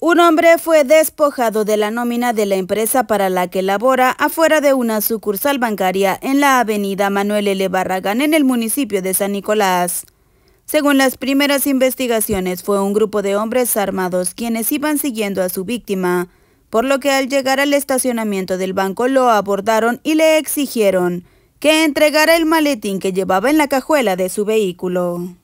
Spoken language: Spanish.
Un hombre fue despojado de la nómina de la empresa para la que labora afuera de una sucursal bancaria en la avenida Manuel L. Barragán en el municipio de San Nicolás. Según las primeras investigaciones, fue un grupo de hombres armados quienes iban siguiendo a su víctima, por lo que al llegar al estacionamiento del banco lo abordaron y le exigieron que entregara el maletín que llevaba en la cajuela de su vehículo.